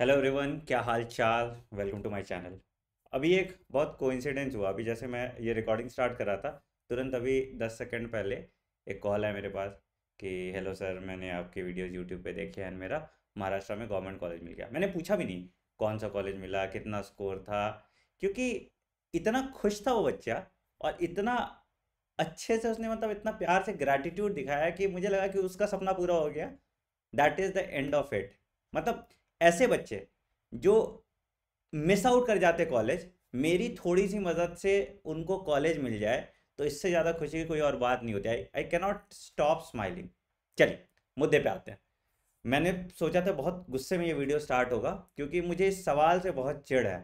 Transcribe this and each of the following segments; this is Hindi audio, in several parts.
हेलो एवरीवन क्या हाल चाल वेलकम टू माय चैनल अभी एक बहुत कोइंसिडेंस हुआ अभी जैसे मैं ये रिकॉर्डिंग स्टार्ट कर रहा था तुरंत अभी दस सेकंड पहले एक कॉल है मेरे पास कि हेलो सर मैंने आपके वीडियोस यूट्यूब पे देखे हैं मेरा महाराष्ट्र में गवर्नमेंट कॉलेज मिल गया मैंने पूछा भी नहीं कौन सा कॉलेज मिला कितना स्कोर था क्योंकि इतना खुश था वो बच्चा और इतना अच्छे से उसने मतलब इतना प्यार से ग्रैटिट्यूड दिखाया कि मुझे लगा कि उसका सपना पूरा हो गया that is the end of it मतलब ऐसे बच्चे जो मिस आउट कर जाते कॉलेज मेरी थोड़ी सी मदद से उनको कॉलेज मिल जाए तो इससे ज़्यादा खुशी की कोई और बात नहीं होती I I cannot stop smiling चलिए मुद्दे पे आते हैं मैंने सोचा था बहुत गुस्से में ये वीडियो स्टार्ट होगा क्योंकि मुझे इस सवाल से बहुत चिड़ है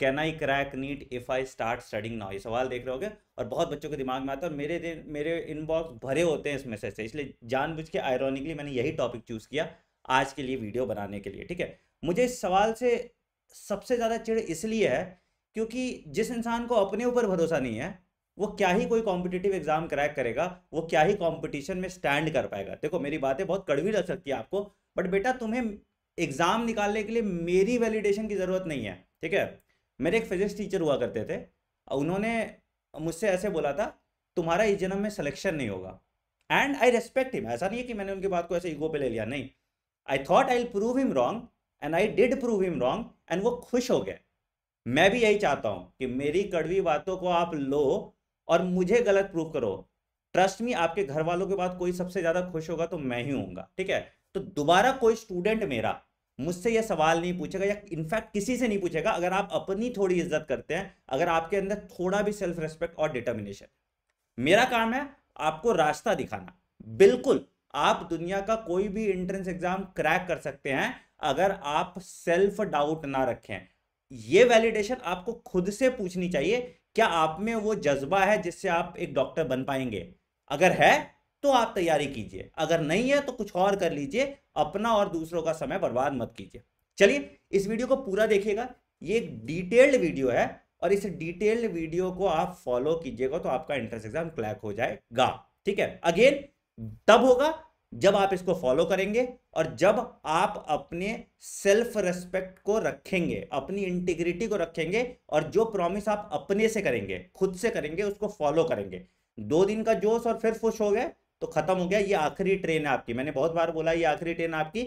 can I crack NEET if I start studying now ये सवाल देख रहे होगे और बहुत बच्चों के दिमाग में आता है और मेरे मेरे इनबॉक्स भरे होते हैं इस मैसेज से इसलिए जानबूझ के आयरॉनिकली मैंने यही टॉपिक चूज़ किया आज के लिए वीडियो बनाने के लिए ठीक है मुझे इस सवाल से सबसे ज़्यादा चिड़ इसलिए है क्योंकि जिस इंसान को अपने ऊपर भरोसा नहीं है वो क्या ही कोई कॉम्पिटिटिव एग्जाम क्रैक करेगा वो क्या ही कॉम्पिटिशन में स्टैंड कर पाएगा देखो मेरी बातें बहुत कड़वी लग सकती है आपको बट बेटा तुम्हें एग्जाम निकालने के लिए मेरी वैलिडेशन की ज़रूरत नहीं है ठीक है मेरे एक फिजिक्स टीचर हुआ करते थे उन्होंने मुझसे ऐसे बोला था तुम्हारा इस जन्म में सिलेक्शन नहीं होगा एंड आई रेस्पेक्ट हिम ऐसा नहीं है कि मैंने उनकी बात को ऐसे ईगो पे ले लिया नहीं I thought I prove him wrong and I did prove him wrong and वो खुश हो गए मैं भी यही चाहता हूं कि मेरी कड़वी बातों को आप लो और मुझे गलत प्रूव करो ट्रस्ट में आपके घर वालों के बाद कोई सबसे ज़्यादा खुश होगा तो मैं ही हूँ ठीक है तो दोबारा कोई स्टूडेंट मेरा मुझसे यह सवाल नहीं पूछेगा या इनफैक्ट किसी से नहीं पूछेगा अगर आप अपनी थोड़ी इज्जत करते हैं अगर आपके अंदर थोड़ा भी सेल्फ रेस्पेक्ट और डिटर्मिनेशन मेरा काम है आपको रास्ता दिखाना बिल्कुल आप दुनिया का कोई भी एंट्रेंस एग्जाम क्रैक कर सकते हैं अगर आप सेल्फ डाउट ना रखें ये वैलिडेशन आपको खुद से पूछनी चाहिए क्या आप में वो जज्बा है जिससे आप एक डॉक्टर बन पाएंगे अगर है तो आप तैयारी कीजिए अगर नहीं है तो कुछ और कर लीजिए अपना और दूसरों का समय बर्बाद मत कीजिए चलिए इस वीडियो को पूरा देखिएगा ये एक डिटेल्ड वीडियो है और इस डिटेल्ड वीडियो को आप फॉलो कीजिएगा तो आपका एंट्रेंस एग्जाम क्लैक हो जाएगा ठीक है अगेन तब होगा जब आप इसको फॉलो करेंगे और जब आप अपने सेल्फ रेस्पेक्ट को रखेंगे अपनी इंटीग्रिटी को रखेंगे और जो प्रॉमिस आप अपने से करेंगे खुद से करेंगे उसको फॉलो करेंगे दो दिन का जोश और फिर खुश हो गए तो खत्म हो गया ये आखिरी ट्रेन है आपकी मैंने बहुत बार बोला ये आखिरी ट्रेन आपकी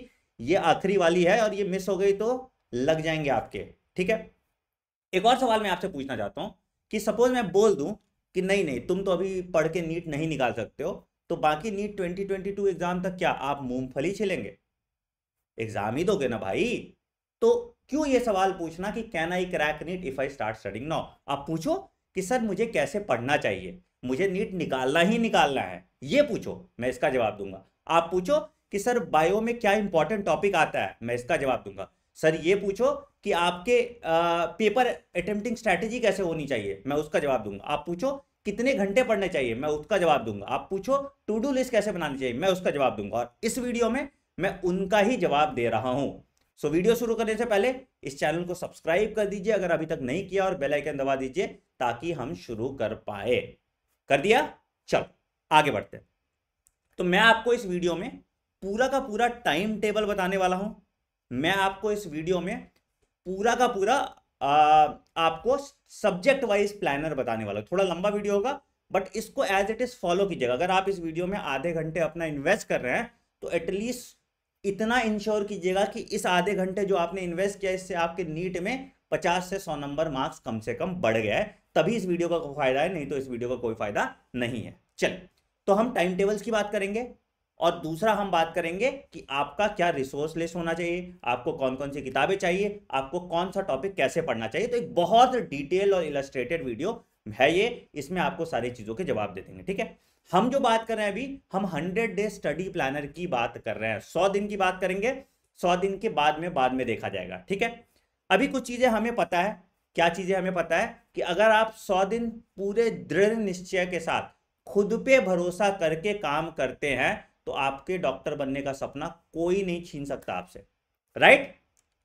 ये आखिरी वाली है और ये मिस हो गई तो लग जाएंगे आपके ठीक है एक और सवाल मैं आपसे पूछना चाहता हूं कि सपोज मैं बोल दूं कि नहीं नहीं तुम तो अभी पढ़ के नीट नहीं निकाल सकते हो तो बाकी नीट 2022 एग्जाम तक क्या आप मूंगफली छिलेंगे एग्जाम ही दोगे ना भाई तो क्यों ये सवाल पूछना कि can I crack NEET if I start studying now आप पूछो कि सर मुझे कैसे पढ़ना चाहिए मुझे नीट निकालना ही निकालना है ये पूछो मैं इसका जवाब दूंगा आप पूछो कि सर बायो में क्या इंपॉर्टेंट टॉपिक आता है मैं इसका जवाब दूंगा सर ये पूछो कि आपके आ, पेपर अटेम्प्टिंग स्ट्रैटेजी कैसे होनी चाहिए मैं उसका जवाब दूंगा आप पूछो कितने घंटे पढ़ने चाहिए मैं उसका जवाब दूंगा आप पूछो टू डू लिस्ट कैसे बनानी चाहिए मैं उसका जवाब दूंगा और इस वीडियो में मैं उनका ही जवाब दे रहा हूं सो वीडियो शुरू करने से पहले इस चैनल को सब्सक्राइब कर दीजिए अगर अभी तक नहीं किया और बेल आइकन दबा दीजिए ताकि हम शुरू कर पाए कर दिया चलो आगे बढ़ते हैं तो मैं आपको इस वीडियो में पूरा का पूरा टाइम टेबल बताने वाला हूं मैं आपको इस वीडियो में पूरा का पूरा आ, आपको सब्जेक्ट वाइज प्लानर बताने वाला थोड़ा लंबा वीडियो होगा बट इसको एज इट इज फॉलो कीजिएगा अगर आप इस वीडियो में आधे घंटे अपना इन्वेस्ट कर रहे हैं तो एटलीस्ट इतना इंश्योर कीजिएगा कि इस आधे घंटे जो आपने इन्वेस्ट किया इससे आपके नीट में पचास से सौ नंबर मार्क्स कम से कम बढ़ गया है तभी इस वीडियो का कोई फायदा है नहीं तो इस वीडियो का कोई फायदा नहीं है चल तो हम टाइम टेबल्स की बात करेंगे और दूसरा हम बात करेंगे कि आपका क्या रिसोर्स लेस होना चाहिए आपको कौन कौन सी किताबें चाहिए आपको कौन सा टॉपिक कैसे पढ़ना चाहिए तो एक बहुत डिटेल और इलस्ट्रेटेड वीडियो है ये इसमें आपको सारी चीज़ों के जवाब दे देंगे ठीक है हम जो बात कर रहे हैं अभी हम हंड्रेड डे स्टडी प्लानर की बात कर रहे हैं सौ दिन की बात करेंगे सौ दिन के बाद में बाद में देखा जाएगा ठीक है अभी कुछ चीज़ें हमें पता है क्या चीज़ें हमें पता है कि अगर आप सौ दिन पूरे दृढ़ निश्चय के साथ खुद पे भरोसा करके काम करते हैं तो आपके डॉक्टर बनने का सपना कोई नहीं छीन सकता आपसे राइट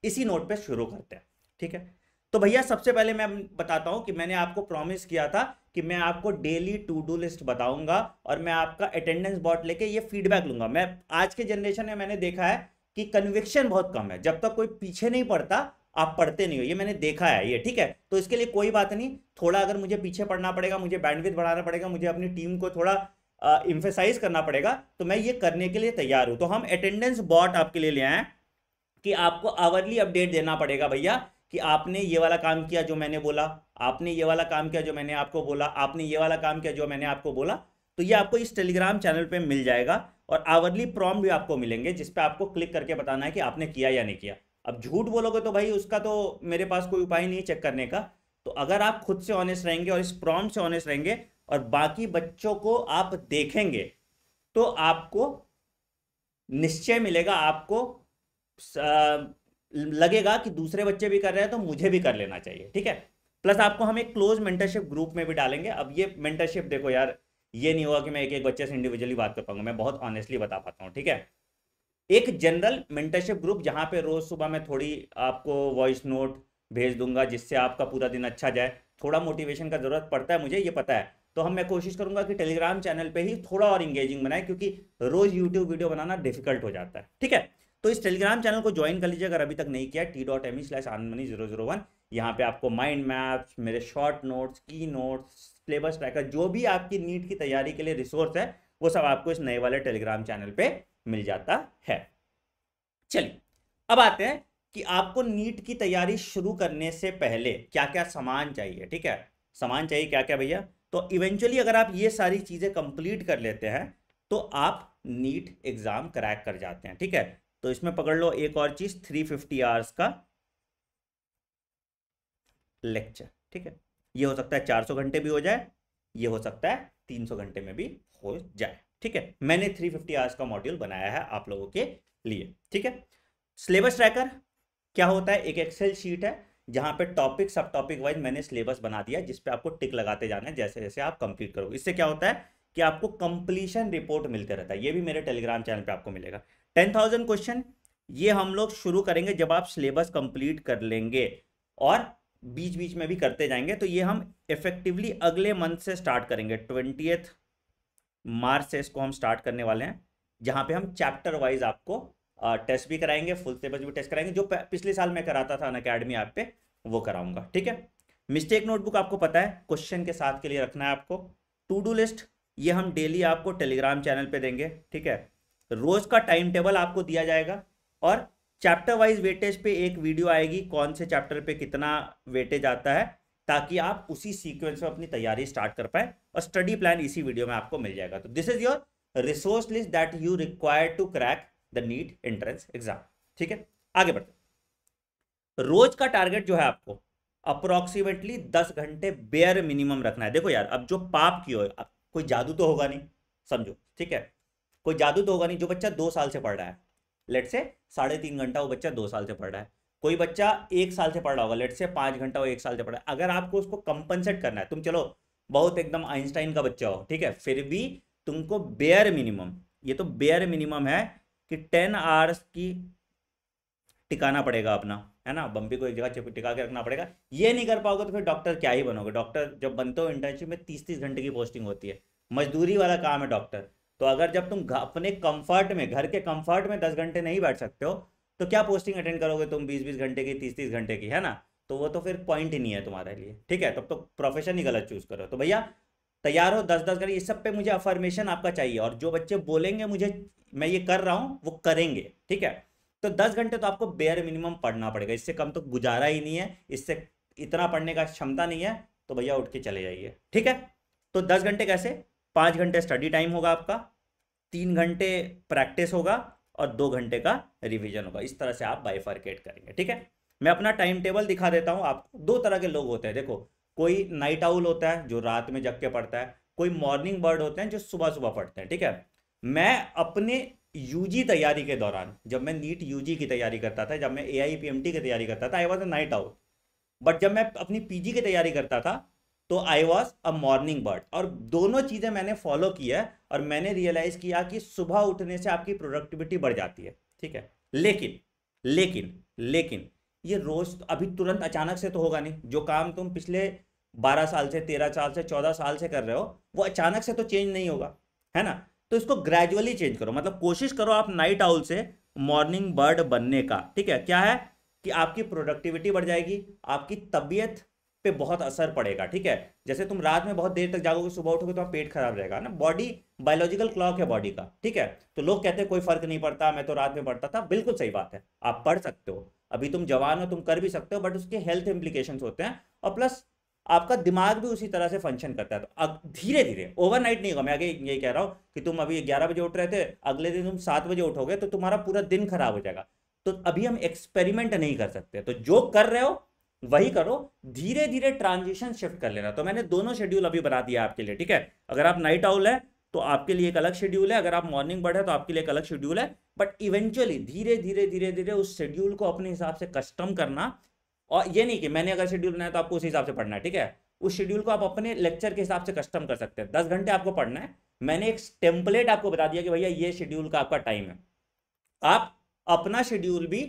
इसी नोट पे शुरू करते हैं ठीक है तो भैया सबसे पहले मैं बताता हूं कि मैंने आपको प्रॉमिस किया था कि मैं आपको डेली टू डू लिस्ट बताऊंगा और मैं आपका अटेंडेंस बॉट लेके ये फीडबैक लूंगा मैं आज के जनरेशन में मैंने देखा है कि कन्विक्शन बहुत कम है जब तक कोई पीछे नहीं पड़ता आप पढ़ते नहीं हो ये मैंने देखा है ये ठीक है तो इसके लिए कोई बात नहीं थोड़ा अगर मुझे पीछे पढ़ना पड़ेगा मुझे बैंडविथ बढ़ाना पड़ेगा मुझे अपनी टीम को थोड़ा इम्फेसाइज करना पड़ेगा तो मैं ये करने के लिए तैयार हूं तो हम अटेंडेंस बॉट आपके लिए ले आए कि आपको आवरली अपडेट देना पड़ेगा भैया कि आपने ये वाला काम किया जो मैंने बोला आपने ये वाला काम किया जो मैंने आपको बोला आपने ये वाला काम किया जो मैंने आपको बोला तो ये आपको इस टेलीग्राम चैनल पे मिल जाएगा और आवरली प्रॉम भी आपको मिलेंगे जिस पे आपको क्लिक करके बताना है कि आपने किया या नहीं किया अब झूठ बोलोगे तो भाई उसका तो मेरे पास कोई उपाय नहीं चेक करने का तो अगर आप खुद से ऑनेस्ट रहेंगे और इस प्रॉम से ऑनेस्ट रहेंगे और बाकी बच्चों को आप देखेंगे तो आपको निश्चय मिलेगा आपको लगेगा कि दूसरे बच्चे भी कर रहे हैं तो मुझे भी कर लेना चाहिए ठीक है प्लस आपको हम एक क्लोज मेंटरशिप ग्रुप में भी डालेंगे अब ये मेंटरशिप देखो यार ये नहीं होगा कि मैं एक एक बच्चे से इंडिविजुअली बात कर पाऊंगा मैं बहुत ऑनेस्टली बता पाता हूँ ठीक है एक जनरल मेंटरशिप ग्रुप जहाँ पे रोज सुबह मैं थोड़ी आपको वॉइस नोट भेज दूंगा जिससे आपका पूरा दिन अच्छा जाए थोड़ा मोटिवेशन का जरूरत पड़ता है मुझे ये पता है तो हम मैं कोशिश करूंगा कि टेलीग्राम चैनल पे ही थोड़ा और इंगेजिंग बनाए क्योंकि रोज यूट्यूब वीडियो बनाना डिफिकल्ट हो जाता है ठीक है तो इस टेलीग्राम चैनल को ज्वाइन कर लीजिए अगर अभी तक नहीं किया T dot M E slash आनमनी जीरो जीरो वन यहाँ पे आपको माइंड मैप्स मेरे शॉर्ट नोट्स की नोट्स सिलेबस ट्रैकर जो भी आपकी नीट की तैयारी के लिए रिसोर्स है वो सब आपको इस नए वाले टेलीग्राम चैनल पर मिल जाता है चलिए अब आते हैं कि आपको नीट की तैयारी शुरू करने से पहले क्या क्या सामान चाहिए ठीक है सामान चाहिए क्या क्या भैया तो इवेंचुअली अगर आप ये सारी चीज़ें कंप्लीट कर लेते हैं तो आप नीट एग्ज़ाम क्रैक कर जाते हैं ठीक है तो इसमें पकड़ लो एक और चीज़ थ्री फिफ्टी आवर्स का लेक्चर ठीक है ये हो सकता है चार सौ घंटे भी हो जाए ये हो सकता है तीन सौ घंटे में भी हो जाए ठीक है मैंने थ्री फिफ्टी आवर्स का मॉड्यूल बनाया है आप लोगों के लिए ठीक है सिलेबस ट्रैकर क्या होता है एक एक्सेल शीट है जहाँ पे टॉपिक सब टॉपिक वाइज मैंने सिलेबस बना दिया जिस पे आपको टिक लगाते जाना है जैसे जैसे आप कंप्लीट करोगे इससे क्या होता है कि आपको कंप्लीशन रिपोर्ट मिलते रहता है ये भी मेरे टेलीग्राम चैनल पे आपको मिलेगा टेन थाउजेंड क्वेश्चन ये हम लोग शुरू करेंगे जब आप सिलेबस कंप्लीट कर लेंगे और बीच बीच में भी करते जाएंगे तो ये हम इफेक्टिवली अगले मंथ से स्टार्ट करेंगे ट्वेंटी मार्च से इसको हम स्टार्ट करने वाले हैं जहाँ पर हम चैप्टर वाइज आपको टेस्ट भी कराएंगे फुल सिलेबस भी टेस्ट कराएंगे जो पिछले साल मैं कराता था अन अकेडमी ऐप पे वो कराऊंगा ठीक है मिस्टेक नोटबुक आपको पता है क्वेश्चन के साथ के लिए रखना है आपको टू डू लिस्ट ये हम डेली आपको टेलीग्राम चैनल पे देंगे ठीक है रोज का टाइम टेबल आपको दिया जाएगा और चैप्टर वाइज वेटेज पे एक वीडियो आएगी कौन से चैप्टर पे कितना वेटेज आता है ताकि आप उसी सीक्वेंस में अपनी तैयारी स्टार्ट कर पाए और स्टडी प्लान इसी वीडियो में आपको मिल जाएगा तो this is your resource list that you require to crack the NEET entrance exam ठीक है आगे बढ़ते रोज का टारगेट जो है आपको अप्रोक्सीमेटली दस घंटे बेयर मिनिमम रखना है देखो यार अब जो पाप की हो कोई जादू तो होगा नहीं समझो ठीक है कोई जादू तो होगा नहीं जो बच्चा दो साल से पढ़ रहा है लेट से साढ़े तीन घंटा वो बच्चा दो साल से पढ़ रहा है कोई बच्चा एक साल से पढ़ रहा होगा लेट से पाँच घंटा वो एक साल से पढ़ रहा है अगर आपको उसको कंपनसेट करना है तुम चलो बहुत एकदम आइंस्टाइन का बच्चा हो ठीक है फिर भी तुमको बेयर मिनिमम ये तो बेयर मिनिमम है कि टेन आवर्स की टिकाना पड़ेगा अपना है ना बम्पी को एक जगह टिका के रखना पड़ेगा ये नहीं कर पाओगे तो फिर डॉक्टर क्या ही बनोगे डॉक्टर जब बनते हो इंटर्नशिप में तीस तीस घंटे की पोस्टिंग होती है मजदूरी वाला काम है डॉक्टर तो अगर जब तुम अपने कंफर्ट में घर के कंफर्ट में दस घंटे नहीं बैठ सकते हो तो क्या पोस्टिंग अटेंड करोगे तुम बीस बीस घंटे की तीस तीस घंटे की है ना तो वो तो फिर पॉइंट ही नहीं है तुम्हारे लिए ठीक है तब तो, तो प्रोफेशन ही गलत चूज करो तो भैया तैयार हो दस दस घंटे इस सब पे मुझे अफर्मेशन आपका चाहिए और जो बच्चे बोलेंगे मुझे मैं ये कर रहा हूँ वो करेंगे ठीक है तो दस घंटे तो आपको बेयर मिनिमम पढ़ना पड़ेगा इससे कम तो गुजारा ही नहीं है इससे इतना पढ़ने का क्षमता नहीं है तो भैया उठ के चले जाइए ठीक है तो दस घंटे कैसे पाँच घंटे स्टडी टाइम होगा आपका तीन घंटे प्रैक्टिस होगा और दो घंटे का रिवीजन होगा इस तरह से आप बाइफर्केट करेंगे ठीक है मैं अपना टाइम टेबल दिखा देता हूँ आपको दो तरह के लोग होते हैं देखो कोई नाइट आउल होता है जो रात में जग के पढ़ता है कोई मॉर्निंग बर्ड होते हैं जो सुबह सुबह पढ़ते हैं ठीक है मैं अपने यूजी तैयारी के दौरान जब मैं नीट यूजी की तैयारी करता था जब मैं A I P M T की तैयारी करता था I was a night out but जब मैं अपनी पी जी की तैयारी करता था तो I was a morning bird और दोनों चीज़ें मैंने फॉलो की है और मैंने रियलाइज किया कि सुबह उठने से आपकी प्रोडक्टिविटी बढ़ जाती है ठीक है लेकिन लेकिन लेकिन ये रोज तो अभी तुरंत अचानक से तो होगा नहीं जो काम तुम पिछले बारह साल से तेरह साल से चौदह साल से कर रहे हो वो अचानक से तो चेंज नहीं होगा है ना तो इसको ग्रेजुअली चेंज करो मतलब कोशिश करो आप नाइट आउल से मॉर्निंग बर्ड बनने का ठीक है क्या है कि आपकी प्रोडक्टिविटी बढ़ जाएगी आपकी तबीयत पे बहुत असर पड़ेगा ठीक है जैसे तुम रात में बहुत देर तक जागोगे सुबह उठोगे तो पेट खराब रहेगा ना बॉडी बायोलॉजिकल क्लॉक है बॉडी का ठीक है तो लोग कहते हैं कोई फर्क नहीं पड़ता मैं तो रात में पढ़ता था बिल्कुल सही बात है आप पढ़ सकते हो अभी तुम जवान हो तुम कर भी सकते हो बट उसके हेल्थ इंप्लीकेशन होते हैं और प्लस आपका दिमाग भी उसी तरह से फंक्शन करता है तो अब धीरे धीरे ओवरनाइट नहीं होगा मैं ये कह रहा हूँ कि तुम अभी ग्यारह बजे उठ रहे थे अगले दिन तुम सात बजे उठोगे तो तुम्हारा पूरा दिन खराब हो जाएगा तो अभी हम एक्सपेरिमेंट नहीं कर सकते तो जो कर रहे हो वही करो धीरे धीरे ट्रांजिशन शिफ्ट कर लेना तो मैंने दोनों शेड्यूल अभी बना दिया आपके लिए ठीक है अगर आप नाइट आउल है तो आपके लिए एक अलग शेड्यूल है अगर आप मॉर्निंग बर्ड है तो आपके लिए एक अलग शेड्यूल है बट इवेंचुअली धीरे धीरे धीरे धीरे उस शेड्यूल को अपने हिसाब से कस्टम करना और ये नहीं कि मैंने अगर शेड्यूल बनाया तो आपको उस हिसाब से पढ़ना है ठीक है उस शेड्यूल को आप अपने लेक्चर के हिसाब से कस्टम कर सकते हैं दस घंटे आपको पढ़ना है मैंने एक टेम्पलेट आपको बता दिया कि भैया ये शेड्यूल का आपका टाइम है आप अपना शेड्यूल भी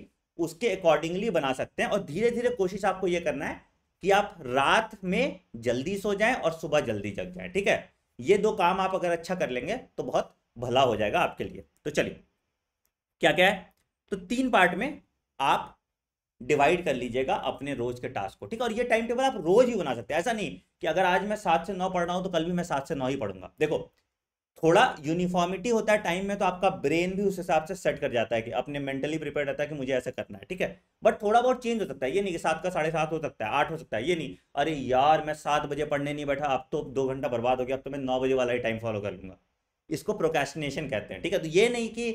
उसके अकॉर्डिंगली बना सकते हैं और धीरे धीरे कोशिश आपको ये करना है कि आप रात में जल्दी सो जाएं और सुबह जल्दी जग जाएं ठीक है ये दो काम आप अगर अच्छा कर लेंगे तो बहुत भला हो जाएगा आपके लिए तो चलिए क्या क्या है तो तीन पार्ट में आप डिवाइड कर लीजिएगा अपने रोज के टास्क को ठीक है और ये टाइम टेबल आप रोज ही बना सकते हैं ऐसा नहीं कि अगर आज मैं सात से नौ पढ़ रहा हूँ तो कल भी मैं सात से नौ ही पढ़ूंगा देखो थोड़ा यूनिफॉर्मिटी होता है टाइम में तो आपका ब्रेन भी उस हिसाब से सेट कर जाता है कि अपने मेंटली प्रिपेयर रहता है कि मुझे ऐसा करना है ठीक है बट थोड़ा बहुत चेंज हो सकता है ये नहीं कि सात का साढ़े सात हो सकता है आठ हो सकता है ये नहीं अरे यार मैं सात बजे पढ़ने नहीं बैठा अब तो दो घंटा बर्बाद हो गया अब तो मैं नौ बजे वाला ही टाइम फॉलो कर लूंगा इसको प्रोकेस्टिनेशन कहते हैं ठीक है तो ये नहीं कि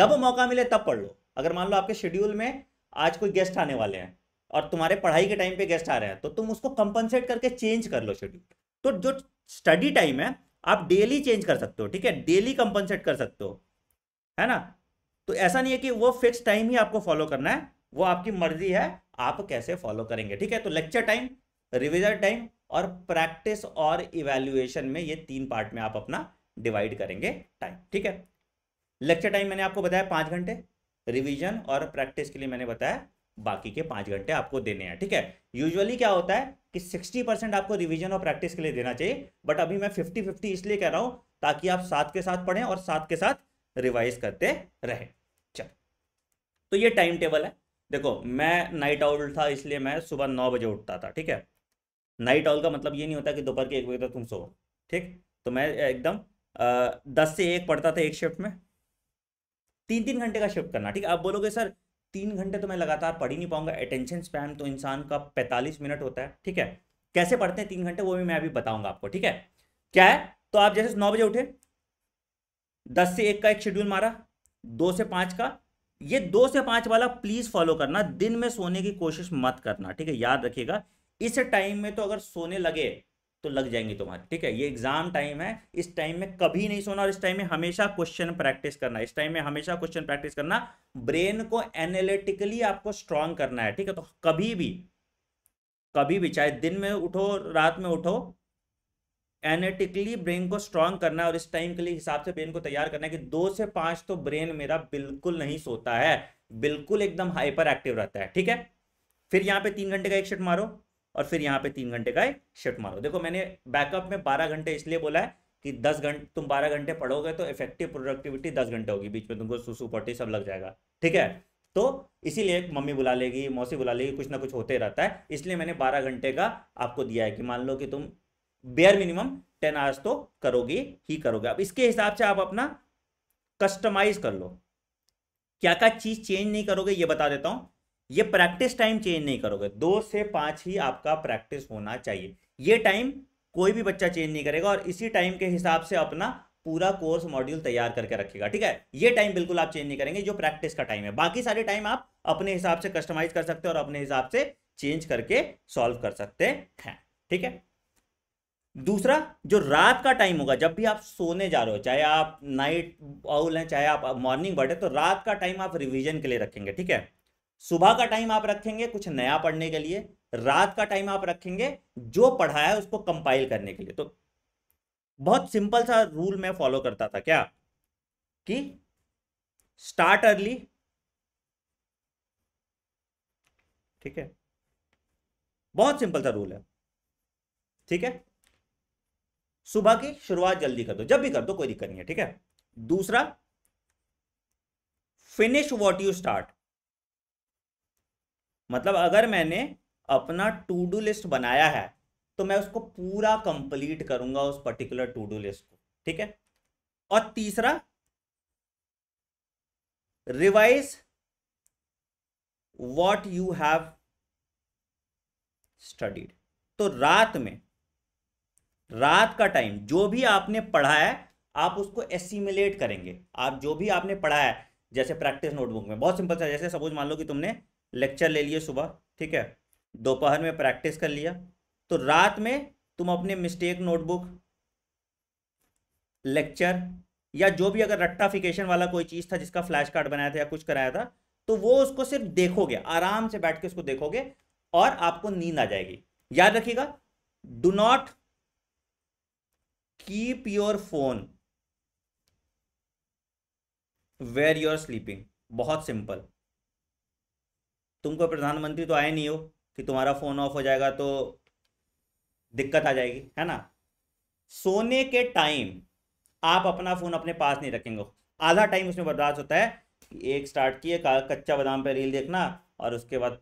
जब मौका मिले तब पढ़ लो अगर मान लो आपके शेड्यूल में आज कोई गेस्ट आने वाले हैं और तुम्हारे पढ़ाई के टाइम पे गेस्ट आ रहे हैं तो तुम उसको कंपनसेट करके चेंज कर लो शेड्यूल तो जो स्टडी टाइम है आप डेली चेंज कर सकते हो ठीक है डेली कंपनसेट कर सकते हो है ना तो ऐसा नहीं है कि वो फिक्स टाइम ही आपको फॉलो करना है वो आपकी मर्जी है आप कैसे फॉलो करेंगे ठीक है तो लेक्चर टाइम रिविजन टाइम और प्रैक्टिस और इवेल्युएशन में ये तीन पार्ट में आप अपना डिवाइड करेंगे टाइम ठीक है लेक्चर टाइम मैंने आपको बताया पाँच घंटे रिविजन और प्रैक्टिस के लिए मैंने बताया बाकी के पाँच घंटे आपको देने हैं ठीक है यूजुअली क्या होता है कि सिक्सटी परसेंट आपको रिविजन और प्रैक्टिस के लिए देना चाहिए बट अभी मैं फिफ्टी फिफ्टी इसलिए कह रहा हूँ ताकि आप साथ के साथ पढ़ें और साथ के साथ रिवाइज करते रहें चल तो ये टाइम टेबल है देखो मैं नाइट आउल था इसलिए मैं सुबह नौ बजे उठता था ठीक है नाइट आउल का मतलब ये नहीं होता कि दोपहर के एक बजे तक तुम सो ठीक तो मैं एकदम दस से एक पढ़ता था एक शिफ्ट में तीन तीन घंटे का शिफ्ट करना ठीक है आप बोलोगे सर तीन घंटे तो मैं लगातार पढ़ ही नहीं पाऊंगा अटेंशन स्पैन तो इंसान का पैंतालीस मिनट होता है ठीक है कैसे पढ़ते हैं तीन घंटे वो भी मैं अभी बताऊंगा आपको ठीक है क्या है तो आप जैसे नौ बजे उठे दस से एक का एक शेड्यूल मारा दो से पांच का ये दो से पांच वाला प्लीज़ फॉलो करना दिन में सोने की कोशिश मत करना ठीक है याद रखिएगा इस टाइम में तो अगर सोने लगे तो लग जाएंगी तुम्हारी ठीक है ये एग्जाम टाइम है इस टाइम में कभी नहीं सोना और इस टाइम में हमेशा क्वेश्चन प्रैक्टिस करना इस टाइम में हमेशा क्वेश्चन प्रैक्टिस करना ब्रेन को एनालिटिकली आपको स्ट्रांग करना है ठीक है तो कभी भी कभी भी चाहे दिन में उठो रात में उठो एनेटिकली ब्रेन को स्ट्रांग करना है और इस टाइम के लिए हिसाब से ब्रेन को तैयार करना है कि दो से पांच तो ब्रेन मेरा बिल्कुल नहीं सोता है बिल्कुल एकदम हाइपर एक्टिव रहता है ठीक है फिर यहाँ पे तीन घंटे का एक शिट मारो और फिर यहाँ पे तीन घंटे का शिफ्ट मारो देखो मैंने बैकअप में बारह घंटे इसलिए बोला है कि दस घंटे तुम बारह घंटे पढ़ोगे तो इफेक्टिव प्रोडक्टिविटी दस घंटे होगी बीच में तुमको सुसु पट्टी सब लग जाएगा ठीक है तो इसीलिए मम्मी बुला लेगी मौसी बुला लेगी कुछ ना कुछ होते रहता है इसलिए मैंने बारह घंटे का आपको दिया है कि मान लो कि तुम बेयर मिनिमम टेन आवर्स तो करोगे ही करोगे अब इसके हिसाब से आप अपना कस्टमाइज कर लो क्या क्या चीज चेंज नहीं करोगे ये बता देता हूं ये प्रैक्टिस टाइम चेंज नहीं करोगे दो से पांच ही आपका प्रैक्टिस होना चाहिए ये टाइम कोई भी बच्चा चेंज नहीं करेगा और इसी टाइम के हिसाब से अपना पूरा कोर्स मॉड्यूल तैयार करके रखेगा ठीक है ये टाइम बिल्कुल आप चेंज नहीं करेंगे जो प्रैक्टिस का टाइम है बाकी सारे टाइम आप अपने हिसाब से कस्टमाइज कर सकते हो और अपने हिसाब से चेंज करके सॉल्व कर सकते हैं ठीक है दूसरा जो रात का टाइम होगा जब भी आप सोने जा रहे हो चाहे आप नाइट आउल हैं चाहे आप मॉर्निंग बर्ड है तो रात का टाइम आप रिविजन के लिए रखेंगे ठीक है सुबह का टाइम आप रखेंगे कुछ नया पढ़ने के लिए रात का टाइम आप रखेंगे जो पढ़ा है उसको कंपाइल करने के लिए तो बहुत सिंपल सा रूल मैं फॉलो करता था क्या कि स्टार्ट अर्ली ठीक है बहुत सिंपल सा रूल है ठीक है सुबह की शुरुआत जल्दी कर दो जब भी कर दो कोई दिक्कत नहीं है ठीक है दूसरा फिनिश व्हाट यू स्टार्ट मतलब अगर मैंने अपना टू डू लिस्ट बनाया है तो मैं उसको पूरा कंप्लीट करूंगा उस पर्टिकुलर टू डू लिस्ट को ठीक है और तीसरा revise what you have studied तो रात में रात का टाइम जो भी आपने पढ़ा है आप उसको एसिमुलेट करेंगे आप जो भी आपने पढ़ा है जैसे प्रैक्टिस नोटबुक में बहुत सिंपल सा जैसे सपोज मान लो कि तुमने लेक्चर ले लिए सुबह ठीक है दोपहर में प्रैक्टिस कर लिया तो रात में तुम अपने मिस्टेक नोटबुक लेक्चर या जो भी अगर रट्टाफिकेशन वाला कोई चीज़ था जिसका फ्लैश कार्ड बनाया था या कुछ कराया था तो वो उसको सिर्फ देखोगे आराम से बैठ के उसको देखोगे और आपको नींद आ जाएगी याद रखिएगा do not keep your phone where you're sleeping बहुत सिंपल तुमको प्रधानमंत्री तो आए नहीं हो कि तुम्हारा फ़ोन ऑफ हो जाएगा तो दिक्कत आ जाएगी है ना सोने के टाइम आप अपना फ़ोन अपने पास नहीं रखेंगे आधा टाइम उसमें बर्दाश्त होता है एक स्टार्ट किए कच्चा बादाम पे रील देखना और उसके बाद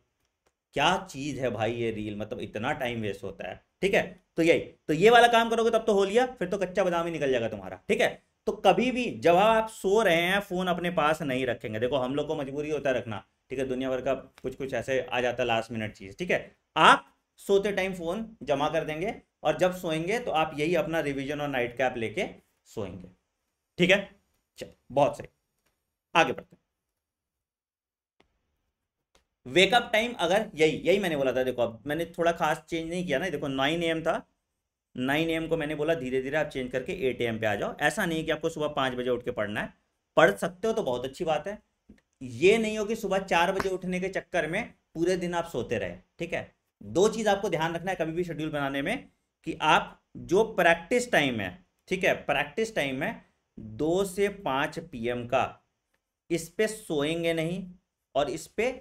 क्या चीज़ है भाई ये रील मतलब इतना टाइम वेस्ट होता है ठीक है तो यही तो ये वाला काम करोगे तब तो हो लिया फिर तो कच्चा बादाम ही निकल जाएगा तुम्हारा ठीक है तो कभी भी जब आप सो रहे हैं फ़ोन अपने पास नहीं रखेंगे देखो हम लोग को मजबूरी होता है रखना ठीक है दुनिया भर का कुछ कुछ ऐसे आ जाता है लास्ट मिनट चीज़ ठीक है आप सोते टाइम फ़ोन जमा कर देंगे और जब सोएंगे तो आप यही अपना रिविजन और नाइट कैप लेके सोएंगे ठीक है चलो बहुत सही आगे बढ़ते वेकअप टाइम अगर यही यही मैंने बोला था देखो अब मैंने थोड़ा खास चेंज नहीं किया ना देखो नाइन एम था नाइन एम को मैंने बोला धीरे धीरे आप चेंज करके एट एम पे आ जाओ ऐसा नहीं कि आपको सुबह पांच बजे उठ के पढ़ना है पढ़ सकते हो तो बहुत अच्छी बात है ये नहीं हो कि सुबह चार बजे उठने के चक्कर में पूरे दिन आप सोते रहे ठीक है दो चीज़ आपको ध्यान रखना है कभी भी शेड्यूल बनाने में कि आप जो प्रैक्टिस टाइम है ठीक है प्रैक्टिस टाइम है दो से पाँच पीएम का इस पर सोएंगे नहीं और इस पर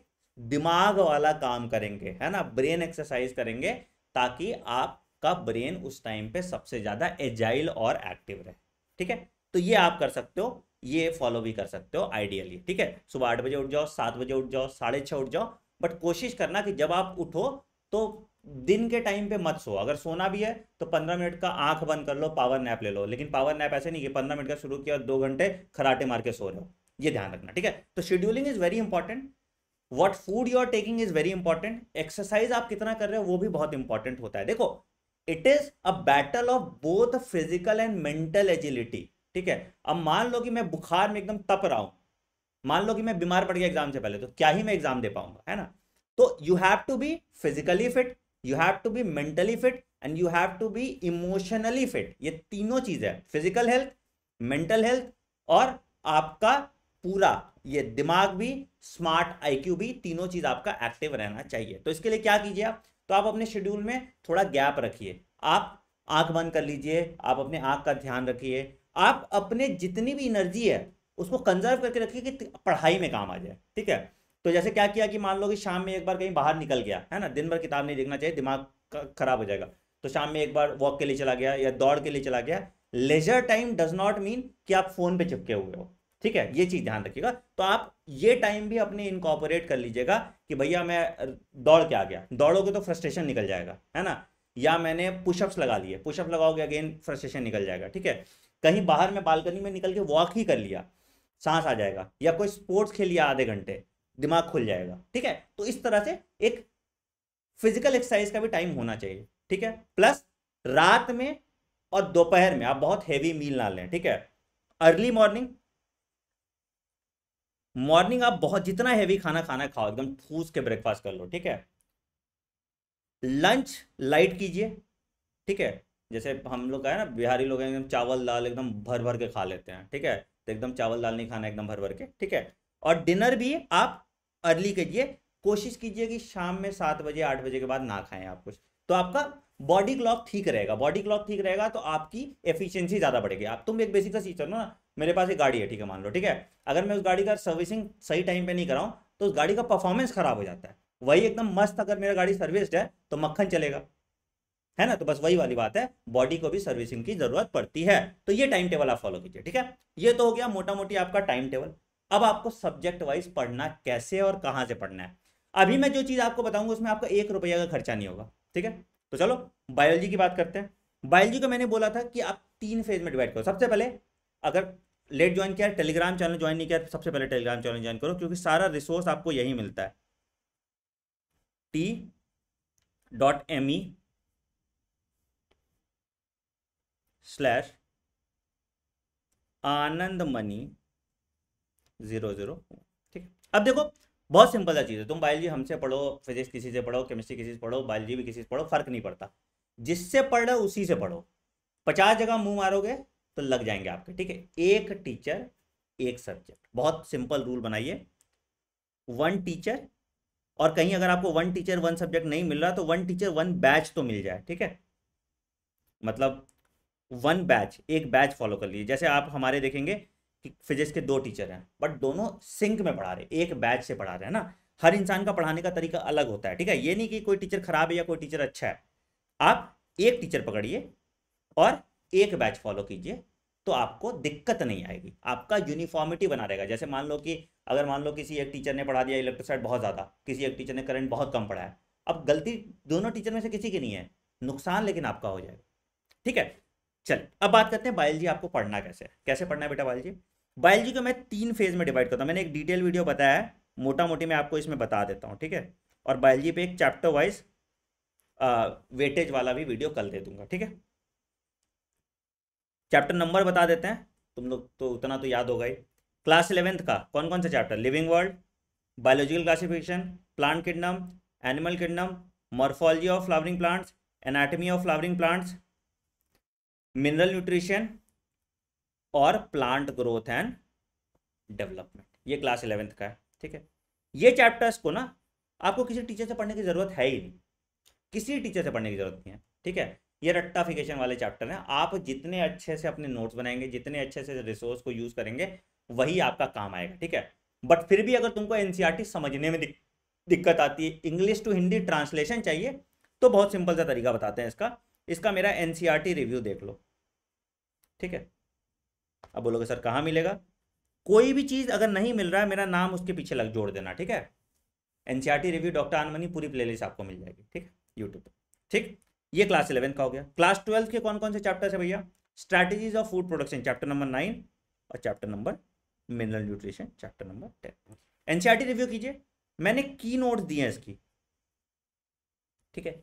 दिमाग वाला काम करेंगे है ना ब्रेन एक्सरसाइज करेंगे ताकि आपका ब्रेन उस टाइम पे सबसे ज़्यादा एजाइल और एक्टिव रहे ठीक है तो ये आप कर सकते हो ये फॉलो भी कर सकते हो आइडियली ठीक है सुबह आठ बजे उठ जाओ सात बजे उठ जाओ साढ़े छः उठ जाओ बट कोशिश करना कि जब आप उठो तो दिन के टाइम पे मत सो अगर सोना भी है तो पंद्रह मिनट का आंख बंद कर लो पावर नैप ले लो लेकिन पावर नैप ऐसे नहीं कि पंद्रह मिनट का शुरू किया और दो घंटे खराटे मार के सो रहे हो ये ध्यान रखना ठीक है तो scheduling is very important what food you are taking is very important exercise आप कितना कर रहे हो वो भी बहुत इंपॉर्टेंट होता है देखो it is a battle of both physical and mental agility ठीक है अब मान लो कि मैं बुखार में एकदम तप रहा हूं मान लो कि मैं बीमार पड़ गया एग्जाम से पहले तो क्या ही मैं एग्जाम दे पाऊंगा है ना तो you have to be physically fit you have to be mentally fit and you have to be emotionally fit ये तीनों चीज़ है फिजिकल हेल्थ मेंटल हेल्थ और आपका पूरा ये दिमाग भी स्मार्ट आईक्यू भी तीनों चीज़ आपका एक्टिव रहना चाहिए तो इसके लिए क्या कीजिए आप तो आप अपने शेड्यूल में थोड़ा गैप रखिए आप आंख बंद कर लीजिए आप अपने आंख का ध्यान रखिए आप अपने जितनी भी एनर्जी है उसको कंजर्व करके रखिए कि पढ़ाई में काम आ जाए ठीक है तो जैसे क्या किया कि मान लो कि शाम में एक बार कहीं बाहर निकल गया है ना दिन भर किताब नहीं देखना चाहिए दिमाग खराब हो जाएगा तो शाम में एक बार वॉक के लिए चला गया या दौड़ के लिए चला गया leisure time does not mean कि आप फोन पे चिपके हुए हो ठीक है ये चीज़ ध्यान रखिएगा तो आप ये टाइम भी अपने इनकॉपरेट कर लीजिएगा कि भैया मैं दौड़ के आ गया दौड़ोगे तो फ्रस्ट्रेशन निकल जाएगा है ना या मैंने पुशअप्स लगा लिए पुशअप लगाओगे अगेन फ्रस्ट्रेशन निकल जाएगा ठीक है कहीं बाहर में बालकनी में निकल के वॉक ही कर लिया सांस आ जाएगा या कोई स्पोर्ट्स खेल लिया आधे घंटे दिमाग खुल जाएगा ठीक है तो इस तरह से एक फिजिकल एक्सरसाइज का भी टाइम होना चाहिए ठीक है प्लस रात में और दोपहर में आप बहुत हैवी मील ना लें ठीक है अर्ली मॉर्निंग मॉर्निंग आप बहुत जितना हैवी खाना खाना खाओ एकदम ठूस के ब्रेकफास्ट कर लो ठीक है लंच लाइट कीजिए ठीक है जैसे हम लोग का है ना बिहारी लोग एकदम चावल दाल एकदम भर भर के खा लेते हैं ठीक है तो एकदम चावल दाल नहीं खाना एकदम भर भर के ठीक है और डिनर भी आप अर्ली कीजिए कोशिश कीजिए कि शाम में सात बजे आठ बजे के बाद ना खाएं आप कुछ तो आपका बॉडी क्लॉक ठीक रहेगा बॉडी क्लॉक ठीक रहेगा तो आपकी एफिशिएंसी ज़्यादा बढ़ेगी आप तुम एक बेसिक सा सीचर हो ना मेरे पास एक गाड़ी है ठीक है मान लो ठीक है अगर मैं उस गाड़ी का सर्विसिंग सही टाइम पे नहीं कराऊँ तो उस गाड़ी का परफॉर्मेंस खराब हो जाता है वही एकदम मस्त अगर मेरा गाड़ी सर्विस्ड है तो मक्खन चलेगा है ना तो बस वही वाली बात है बॉडी को भी सर्विसिंग की जरूरत पड़ती है तो ये टाइम टेबल आप फॉलो कीजिए ठीक है ये तो हो गया मोटा मोटी आपका टाइम टेबल अब आपको सब्जेक्ट वाइज पढ़ना कैसे और कहाँ से पढ़ना है अभी मैं जो चीज़ आपको बताऊंगा उसमें आपका एक रुपया का खर्चा नहीं होगा ठीक है तो चलो बायोलॉजी की बात करते हैं बायोलॉजी को मैंने बोला था कि आप तीन फेज में डिवाइड करो सबसे पहले अगर लेट ज्वाइन किया टेलीग्राम चैनल ज्वाइन नहीं किया तो सबसे पहले टेलीग्राम चैनल ज्वाइन करो क्योंकि सारा रिसोर्स आपको यही मिलता है T dot M E slash Anand money zero zero ठीक है अब देखो बहुत सिंपल सा चीज़ है तुम बायोलॉजी हमसे पढ़ो फिजिक्स किसी से पढ़ो केमिस्ट्री किसी से पढ़ो बायोलॉजी भी किसी से पढ़ो फर्क नहीं पड़ता जिससे पढ़ रहे उसी से पढ़ो पचास जगह मुंह मारोगे तो लग जाएंगे आपके ठीक है एक टीचर एक सब्जेक्ट बहुत सिंपल रूल बनाइए वन टीचर और कहीं अगर आपको वन टीचर वन सब्जेक्ट नहीं मिल रहा तो वन टीचर वन बैच तो मिल जाए ठीक है मतलब वन बैच एक बैच फॉलो कर लीजिए जैसे आप हमारे देखेंगे कि फिजिक्स के दो टीचर हैं बट दोनों सिंक में पढ़ा रहे एक बैच से पढ़ा रहे हैं ना हर इंसान का पढ़ाने का तरीका अलग होता है ठीक है ये नहीं कि कोई टीचर खराब है या कोई टीचर अच्छा है आप एक टीचर पकड़िए और एक बैच फॉलो कीजिए तो आपको दिक्कत नहीं आएगी आपका यूनिफॉर्मिटी बना रहेगा जैसे मान लो कि अगर मान लो किसी एक टीचर ने पढ़ा दिया इलेक्ट्रोसाइड बहुत ज़्यादा किसी एक टीचर ने करंट बहुत कम पढ़ा है अब गलती दोनों टीचर में से किसी की नहीं है नुकसान लेकिन आपका हो जाएगा ठीक है चलिए अब बात करते हैं बायोलॉजी आपको पढ़ना कैसे कैसे पढ़ना है बेटा बायोलॉजी बायोलॉजी को मैं तीन फेज में डिवाइड करता हूँ मैंने एक डिटेल वीडियो बताया है मोटा मोटी मैं आपको इसमें बता देता हूँ ठीक है और बायोलॉजी पे एक चैप्टर वाइज वेटेज वाला भी वीडियो कल दे दूंगा ठीक है चैप्टर नंबर बता देते हैं तुम लोग तो उतना तो याद होगा ही क्लास इलेवेंथ का कौन कौन सा chapter living world biological classification plant kingdom animal kingdom morphology of flowering plants anatomy of flowering plants mineral nutrition और प्लांट ग्रोथ एंड डेवलपमेंट ये क्लास इलेवेंथ का है ठीक है ये चैप्टर्स को ना आपको किसी टीचर से पढ़ने की ज़रूरत है ही नहीं किसी टीचर से पढ़ने की ज़रूरत नहीं है ठीक है ये रट्टाफिकेशन वाले चैप्टर हैं आप जितने अच्छे से अपने नोट्स बनाएंगे जितने अच्छे से रिसोर्स को यूज़ करेंगे वही आपका काम आएगा ठीक है बट फिर भी अगर तुमको एनसीईआरटी e समझने में दिक्कत आती है इंग्लिश टू हिंदी ट्रांसलेशन चाहिए तो बहुत सिंपल सा तरीका बताते हैं इसका इसका मेरा एन रिव्यू e देख लो ठीक है अब बोलोगे सर कहाँ मिलेगा कोई भी चीज़ अगर नहीं मिल रहा है मेरा नाम उसके पीछे लग जोड़ देना ठीक है एन रिव्यू डॉक्टर आनमनी पूरी प्लेलिस्ट आपको मिल जाएगी ठीक है यूट्यूब पर ठीक ये क्लास इलेवेंथ का हो गया क्लास ट्वेल्थ के कौन कौन से चैप्टर्स है भैया strategies of food production chapter number nine और chapter number mineral nutrition chapter number ten NCERT review कीजिए मैंने की नोट्स दिए हैं इसकी ठीक है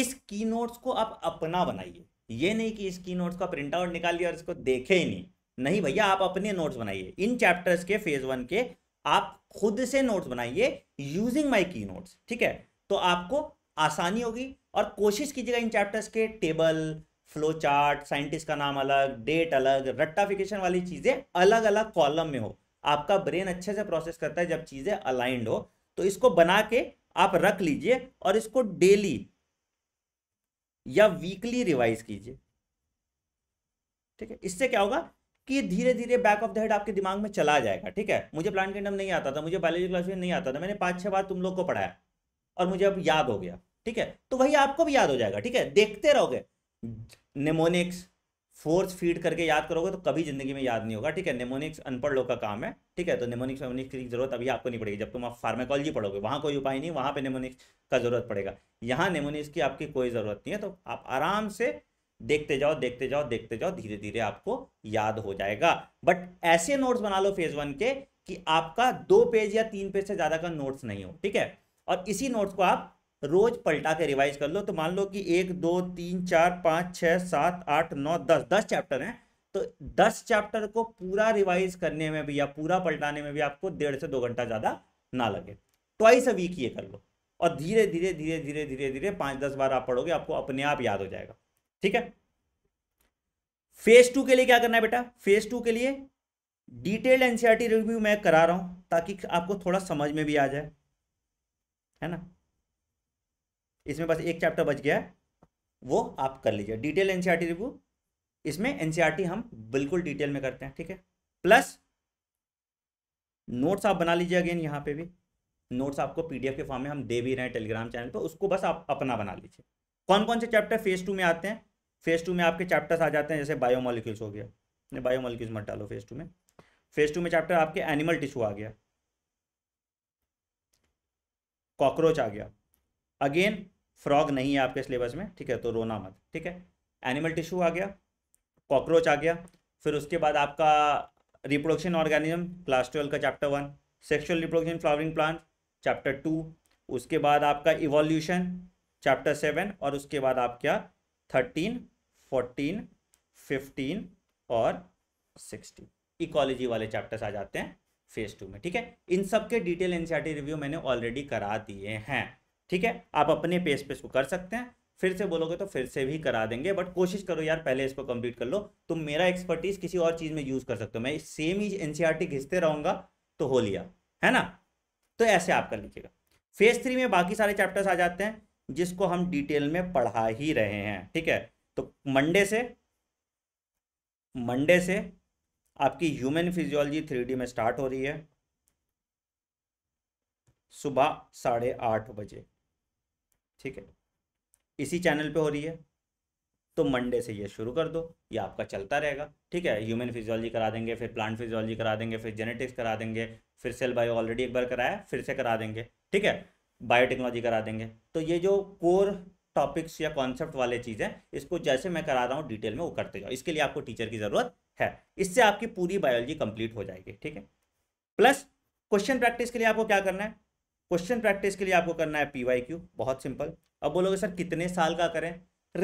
इस की नोट्स को आप अपना बनाइए ये नहीं कि इस की नोट्स का प्रिंट आउट निकालिए और इसको देखे ही नहीं नहीं भैया आप अपने नोट्स बनाइए इन चैप्टर्स के फेज वन के आप खुद से नोट्स बनाइए यूजिंग माई की नोट्स ठीक है तो आपको आसानी होगी और कोशिश कीजिएगा इन चैप्टर्स के टेबल फ्लो चार्ट साइंटिस्ट का नाम अलग डेट अलग रट्टाफिकेशन वाली चीज़ें अलग अलग कॉलम में हो आपका ब्रेन अच्छे से प्रोसेस करता है जब चीज़ें अलाइंड हो तो इसको बना के आप रख लीजिए और इसको डेली या वीकली रिवाइज कीजिए ठीक है इससे क्या होगा कि धीरे धीरे बैक ऑफ द हेड आपके दिमाग में चला जाएगा ठीक है मुझे प्लांट किंगडम नहीं आता था मुझे बायोलॉजी क्लास में नहीं आता था मैंने पांच छह बार तुम लोग को पढ़ाया और मुझे अब याद हो गया ठीक है तो वही आपको भी याद हो जाएगा ठीक है देखते रहोगे निमोनिक्स फोर्स फीड करके याद करोगे तो कभी जिंदगी में याद नहीं होगा ठीक है नेमोनिक्स अनपढ़ लोग का काम है ठीक है तो निमोनिक्स वेमोनिक्स की जरूरत अभी आपको नहीं पड़ेगी जब तुम आप फार्मेकोलॉजी पढ़ोगे वहाँ कोई उपाय नहीं वहाँ पे नेमोनिक्स का जरूरत पड़ेगा यहाँ नेमोनिक्स की आपकी कोई जरूरत नहीं है तो आप आराम से देखते जाओ देखते जाओ देखते जाओ धीरे धीरे आपको याद हो जाएगा बट ऐसे नोट्स बना लो फेज वन के कि आपका दो पेज या तीन पेज से ज़्यादा का नोट्स नहीं हो ठीक है और इसी नोट्स को आप रोज पलटा के रिवाइज कर लो तो मान लो कि एक दो तीन चार पाँच छः सात आठ नौ दस दस चैप्टर हैं तो दस चैप्टर को पूरा रिवाइज करने में भी या पूरा पलटाने में भी आपको डेढ़ से दो घंटा ज़्यादा ना लगे ट्वाइस अ वीक ये कर लो और धीरे धीरे धीरे धीरे धीरे धीरे पाँच दस बार आप पढ़ोगे आपको अपने आप याद हो जाएगा ठीक है फेज टू के लिए क्या करना है बेटा फेज टू के लिए डिटेल्ड एनसीआरटी रिव्यू मैं करा रहा हूं ताकि आपको थोड़ा समझ में भी आ जाए है ना इसमें बस एक चैप्टर बच गया है वो आप कर लीजिए डिटेल एन रिव्यू इसमें एन e हम बिल्कुल डिटेल में करते हैं ठीक है प्लस नोट्स आप बना लीजिए अगेन यहाँ पे भी नोट्स आपको पीडीएफ के फॉर्म में हम दे भी रहे हैं टेलीग्राम चैनल पर उसको बस आप अपना बना लीजिए कौन कौन से चैप्टर फेज टू में आते हैं फेज टू में आपके चैप्टर्स आ जाते हैं जैसे बायोमोलिक्यूल्स हो गया बायोमोलिक्यूल्स मत डालो फेज टू में फेज टू में चैप्टर आपके एनिमल टिश्यू आ गया कॉकरोच आ गया अगेन फ्रॉग नहीं है आपके सिलेबस में ठीक है तो रोना मत ठीक है एनिमल टिश्यू आ गया कॉकरोच आ गया फिर उसके बाद आपका रिप्रोडक्शन ऑर्गेनिज्म क्लास ट्वेल्व का chapter one sexual reproduction flowering plant chapter two उसके बाद आपका इवोल्यूशन चैप्टर सेवन और उसके बाद आपका थर्टीन फोर्टीन फिफ्टीन और सिक्सटीन इकोलॉजी वाले चैप्टर्स आ जाते हैं फेज टू में ठीक है इन सब के डिटेल एनसीईआरटी रिव्यू मैंने ऑलरेडी करा दिए हैं ठीक है आप अपने पेज पे इसको कर सकते हैं फिर से बोलोगे तो फिर से भी करा देंगे बट कोशिश करो यार पहले इसको कंप्लीट कर लो तुम मेरा एक्सपर्टीज किसी और चीज़ में यूज़ कर सकते हो मैं सेम ही एन घिसते रहूंगा तो हो लिया है ना तो ऐसे आप कर लीजिएगा फेज थ्री में बाकी सारे चैप्टर्स आ जाते हैं जिसको हम डिटेल में पढ़ा ही रहे हैं ठीक है तो मंडे से मंडे से आपकी ह्यूमन फिजियोलॉजी थ्री में स्टार्ट हो रही है सुबह साढ़े आठ बजे ठीक है इसी चैनल पे हो रही है तो मंडे से ये शुरू कर दो ये आपका चलता रहेगा ठीक है ह्यूमन फिजियोलॉजी करा देंगे फिर प्लांट फिजियोलॉजी करा देंगे फिर जेनेटिक्स करा देंगे फिर सेल बायो ऑलरेडी एक बार कराया फिर से करा देंगे ठीक है बायोटेक्नोलॉजी करा देंगे तो ये जो कोर टॉपिक्स या कॉन्सेप्ट वाले चीज़ें इसको जैसे मैं करा रहा हूँ डिटेल में वो करते जाओ इसके लिए आपको टीचर की ज़रूरत है इससे आपकी पूरी बायोलॉजी कंप्लीट हो जाएगी ठीक है प्लस क्वेश्चन प्रैक्टिस के लिए आपको क्या करना है क्वेश्चन प्रैक्टिस के लिए आपको करना है पी क्यू बहुत सिंपल अब बोलोगे सर कितने साल का करें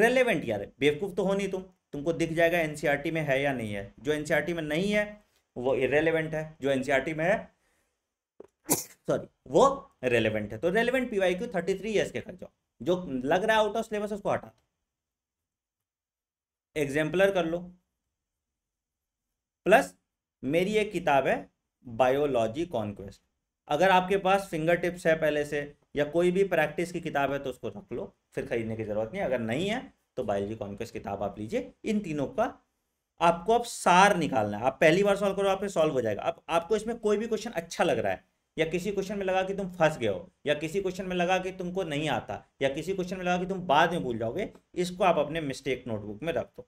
रेलेवेंट यार बेवकूफ़ तो हो नहीं तुम तुमको दिख जाएगा एन e में है या नहीं है जो एन e में नहीं है वो इरेलीवेंट है जो एन e में है सॉरी वो रेलेवेंट है तो relevant P Y Q thirty three years के कर जाओ जो लग रहा है आउट ऑफ सिलेबस उसको हटा दो एग्जाम्पलर कर लो प्लस मेरी एक किताब है बायोलॉजी कॉन्क्वेस्ट अगर आपके पास फिंगर टिप्स है पहले से या कोई भी प्रैक्टिस की किताब है तो उसको रख लो फिर खरीदने की ज़रूरत नहीं अगर नहीं है तो बायोलॉजी कॉन्क्वेस किताब आप लीजिए इन तीनों का आपको अब सार निकालना है आप पहली बार सॉल्व करो आप सॉल्व हो जाएगा अब आपको इसमें कोई भी क्वेश्चन अच्छा लग रहा है या किसी क्वेश्चन में लगा कि तुम फंस गए हो या किसी क्वेश्चन में लगा कि तुमको नहीं आता या किसी क्वेश्चन में लगा कि तुम बाद में भूल जाओगे इसको आप अपने मिस्टेक नोटबुक में रख दो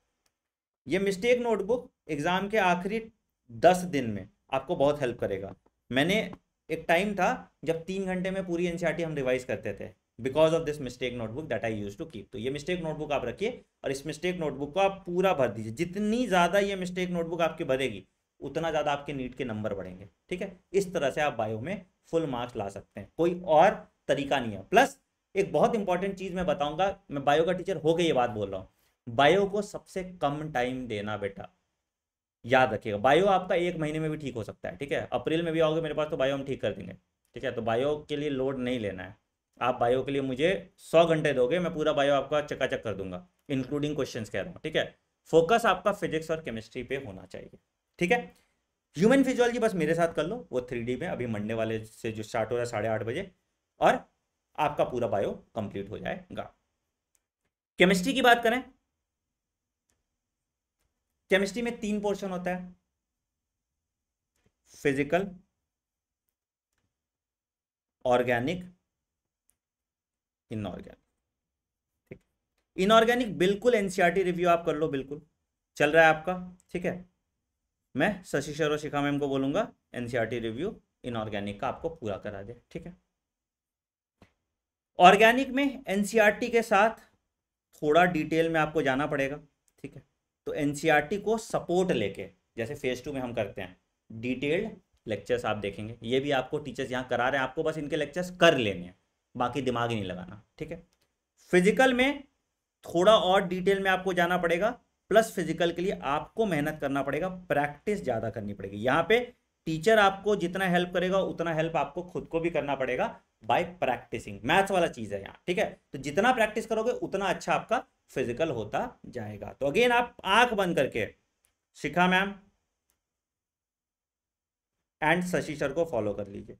ये मिस्टेक नोटबुक एग्ज़ाम के आखिरी दस दिन में आपको बहुत हेल्प करेगा मैंने एक टाइम था जब तीन घंटे में पूरी एनसीईआरटी e हम रिवाइज करते थे because of this mistake notebook that I use to keep तो ये मिस्टेक नोटबुक आप रखिए और इस मिस्टेक नोटबुक को आप पूरा भर दीजिए जितनी ज़्यादा ये मिस्टेक नोटबुक आपकी भरेगी उतना ज़्यादा आपके नीट के नंबर बढ़ेंगे ठीक है इस तरह से आप बायो में फुल मार्क्स ला सकते हैं कोई और तरीका नहीं है प्लस एक बहुत इंपॉर्टेंट चीज़ मैं बताऊंगा मैं बायो का टीचर होके ये बात बोल रहा हूँ बायो को सबसे कम टाइम देना बेटा याद रखिएगा बायो आपका एक महीने में भी ठीक हो सकता है ठीक है अप्रैल में भी आओगे मेरे पास तो बायो हम ठीक कर देंगे ठीक है तो बायो के लिए लोड नहीं लेना है आप बायो के लिए मुझे सौ घंटे दोगे मैं पूरा बायो आपका चकाचक कर दूंगा इंक्लूडिंग क्वेश्चन कह रहा हूँ ठीक है फोकस आपका फिजिक्स और केमिस्ट्री पे होना चाहिए ठीक है ह्यूमन फिजियोलॉजी बस मेरे साथ कर लो वो थ्री में अभी मंडे वाले से जो स्टार्ट हो रहा है साढ़े आठ बजे और आपका पूरा बायो कंप्लीट हो जाएगा केमिस्ट्री की बात करें केमिस्ट्री में तीन पोर्शन होता है फिजिकल ऑर्गेनिक इनऑर्गेनिक ठीक इनऑर्गेनिक बिल्कुल एनसीईआरटी रिव्यू e आप कर लो बिल्कुल चल रहा है आपका ठीक है मैं शशि शर्व शिखा मैम को बोलूंगा एनसीईआरटी रिव्यू इनऑर्गेनिक का आपको पूरा करा दे ठीक है ऑर्गेनिक में एनसीईआरटी e के साथ थोड़ा डिटेल में आपको जाना पड़ेगा ठीक है तो एनसीईआरटी e को सपोर्ट लेके जैसे फेज टू में हम करते हैं डिटेल्ड लेक्चर्स आप देखेंगे ये भी आपको टीचर्स यहाँ करा रहे हैं आपको बस इनके लेक्चर्स कर लेने हैं बाकी दिमाग ही नहीं लगाना ठीक है फिजिकल में थोड़ा और डिटेल में आपको जाना पड़ेगा प्लस फिजिकल के लिए आपको मेहनत करना पड़ेगा प्रैक्टिस ज़्यादा करनी पड़ेगी यहाँ पे टीचर आपको जितना हेल्प करेगा उतना हेल्प आपको खुद को भी करना पड़ेगा बाय प्रैक्टिसिंग मैथ्स वाला चीज है यहाँ ठीक है तो जितना प्रैक्टिस करोगे उतना अच्छा आपका फिजिकल होता जाएगा तो अगेन आप आंख बंद करके Shikha ma'am and Shashi sir को फॉलो कर लीजिए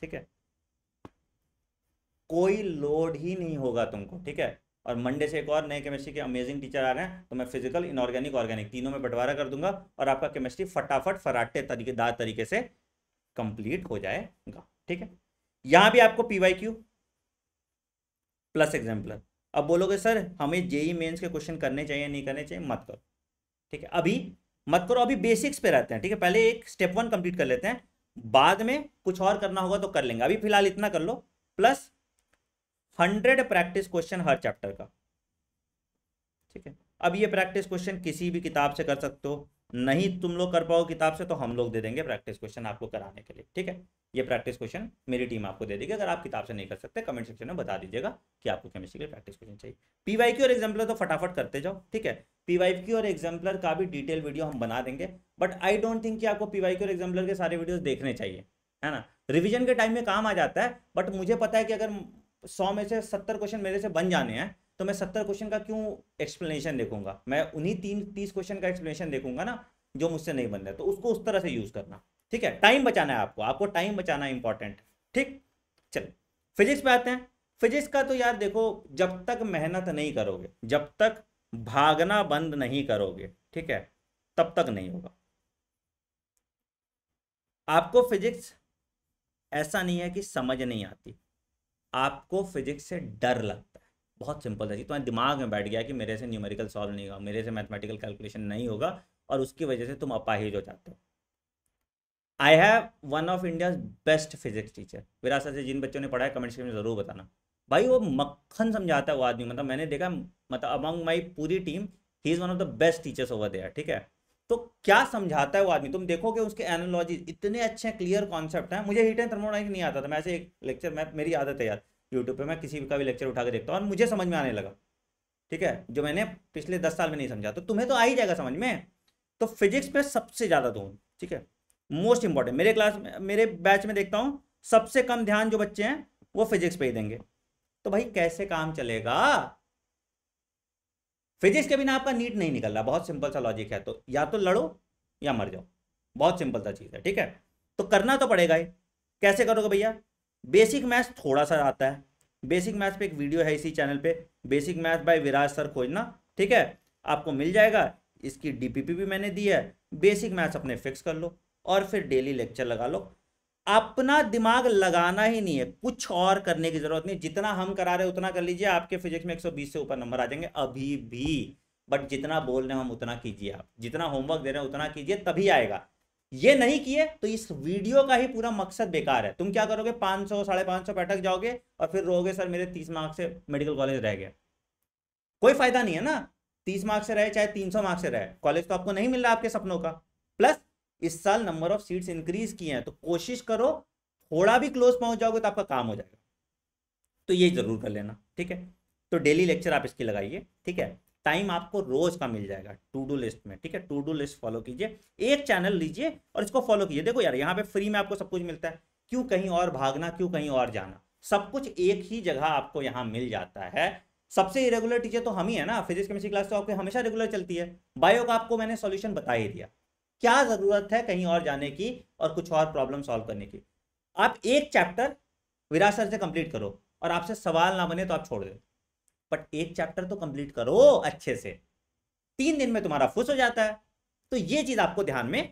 ठीक है कोई लोड ही नहीं होगा तुमको ठीक है और मंडे से एक और नए केमिस्ट्री के अमेजिंग टीचर आ रहे हैं तो मैं फिजिकल इनऑर्गेनिक ऑर्गेनिक तीनों में बंटवारा कर दूंगा और आपका केमिस्ट्री फटाफट फराटे तरीकेदार तरीके से कंप्लीट हो जाएगा ठीक है यहां भी आपको पीवाई क्यू प्लस एग्जाम्पलर अब बोलोगे सर हमें जेई मेन्स e के क्वेश्चन करने चाहिए नहीं करने चाहिए मत करो ठीक है अभी मत करो अभी बेसिक्स पे रहते हैं ठीक है पहले एक स्टेप वन कंप्लीट कर लेते हैं बाद में कुछ और करना होगा तो कर लेंगे अभी फिलहाल इतना कर लो प्लस हंड्रेड प्रैक्टिस क्वेश्चन हर चैप्टर का ठीक है अब ये प्रैक्टिस क्वेश्चन किसी भी किताब से कर सकते हो नहीं तुम लोग कर पाओ किताब से तो हम लोग दे देंगे प्रैक्टिस क्वेश्चन आपको कराने के लिए ठीक है ये प्रैक्टिस क्वेश्चन मेरी टीम आपको दे देगी अगर आप किताब से नहीं कर सकते कमेंट सेक्शन में बता दीजिएगा कि आपको केमिस्ट्री के प्रैक्टिस क्वेश्चन चाहिए पीवाई और एग्जाम्पलर तो फटाफट करते जाओ ठीक है पीवाई की और एग्जाम्पलर का भी डिटेल वीडियो हम बना देंगे बट आई डोंट थिंक कि आपको पीवाई और एग्जाम्पलर के सारे वीडियो देखने चाहिए है ना रिविजन के टाइम में काम आ जाता है बट मुझे पता है कि अगर सौ में से सत्तर क्वेश्चन मेरे से बन जाने हैं तो मैं सत्तर क्वेश्चन का क्यों एक्सप्लेनेशन देखूंगा मैं उन्हीं तीन तीस क्वेश्चन का एक्सप्लेनेशन देखूंगा ना जो मुझसे नहीं बन रहा तो उसको उस तरह से यूज करना ठीक है टाइम बचाना है आपको आपको टाइम बचाना इंपॉर्टेंट ठीक चलो फिजिक्स पे आते हैं फिजिक्स का तो यार देखो जब तक मेहनत नहीं करोगे जब तक भागना बंद नहीं करोगे ठीक है तब तक नहीं होगा आपको फिजिक्स ऐसा नहीं है कि समझ नहीं आती आपको फिजिक्स से डर लगता है बहुत सिंपल था जी तुम्हारे दिमाग में बैठ गया कि मेरे से न्यूमेरिकल सॉल्व नहीं होगा मेरे से मैथमेटिकल कैलकुलेशन नहीं होगा और उसकी वजह से तुम अपाहिज हो जाते हो I have one of India best physics teacher विरासत से जिन बच्चों ने पढ़ा है कमेंट सेक्शन में ज़रूर बताना भाई वो मक्खन समझाता है वो आदमी मतलब मैंने देखा मतलब अमंग माई पूरी टीम ही is one of the best teachers over there ठीक है तो क्या समझाता है वो आदमी तुम देखोगे उसके एनोलॉजी इतने अच्छे क्लियर कॉन्सेप्ट हैं मुझे हीट एंड थर्मोडाइनिक नहीं आता था मैं ऐसे एक लेक्चर मैं मेरी आदत है यार यूट्यूब पे मैं किसी का भी लेक्चर उठा के देखता हूँ और मुझे समझ में आने लगा ठीक है जो मैंने पिछले दस साल में नहीं समझा तो तुम्हें तो आ ही जाएगा समझ में तो फिजिक्स में सबसे ज़्यादा दून ठीक है मोस्ट इंपॉर्टेंट मेरे क्लास में मेरे बैच में देखता हूँ सबसे कम ध्यान जो बच्चे हैं वो फिजिक्स पे ही देंगे तो भाई कैसे काम चलेगा फिजिक्स के बिना आपका नीट नहीं निकल रहा बहुत सिंपल सा लॉजिक है तो या तो लड़ो या मर जाओ बहुत सिंपल सा चीज़ है ठीक है तो करना तो पड़ेगा ही कैसे करोगे भैया बेसिक मैथ्स थोड़ा सा आता है बेसिक मैथ्स पे एक वीडियो है इसी चैनल पे basic math by Viraj sir खोजना ठीक है आपको मिल जाएगा इसकी डीपीपी भी मैंने दी है बेसिक मैथ्स अपने फिक्स कर लो और फिर डेली लेक्चर लगा लो अपना दिमाग लगाना ही नहीं है कुछ और करने की जरूरत नहीं जितना हम करा रहे हैं उतना कर लीजिए आपके फिजिक्स में 120 से ऊपर नंबर आ जाएंगे अभी भी बट जितना बोल रहे हैं हम उतना कीजिए आप जितना होमवर्क दे रहे हैं उतना कीजिए तभी आएगा ये नहीं किए तो इस वीडियो का ही पूरा मकसद बेकार है तुम क्या करोगे पाँच सौ साढ़े पाँच सौ बैठक जाओगे और फिर रोगे सर मेरे तीस मार्क से मेडिकल कॉलेज रह गया कोई फायदा नहीं है ना तीस मार्क्स से रहे चाहे तीन सौ मार्क्स से रहे कॉलेज तो आपको नहीं मिल रहा आपके सपनों का प्लस इस साल नंबर ऑफ सीट्स इंक्रीज किए हैं तो कोशिश करो थोड़ा भी क्लोज पहुंच जाओगे तो आपका काम हो जाएगा तो ये जरूर कर लेना ठीक है तो डेली लेक्चर आप इसके लगाइए ठीक है टाइम आपको रोज का मिल जाएगा टू डू लिस्ट में ठीक है टू डू लिस्ट फॉलो कीजिए एक चैनल लीजिए और इसको फॉलो कीजिए देखो यार यहाँ पे फ्री में आपको सब कुछ मिलता है क्यों कहीं और भागना क्यों कहीं और जाना सब कुछ एक ही जगह आपको यहाँ मिल जाता है सबसे इरेगुलर टीचर तो हम ही है ना फिजिक्स केमिस्ट्री क्लास तो आपके हमेशा रेगुलर चलती है बायो का आपको मैंने सोल्यूशन बता ही दिया क्या ज़रूरत है कहीं और जाने की और कुछ और प्रॉब्लम सॉल्व करने की आप एक चैप्टर विरासत से कंप्लीट करो और आपसे सवाल ना बने तो आप छोड़ दो बट एक चैप्टर तो कंप्लीट करो अच्छे से तीन दिन में तुम्हारा फुस हो जाता है तो ये चीज़ आपको ध्यान में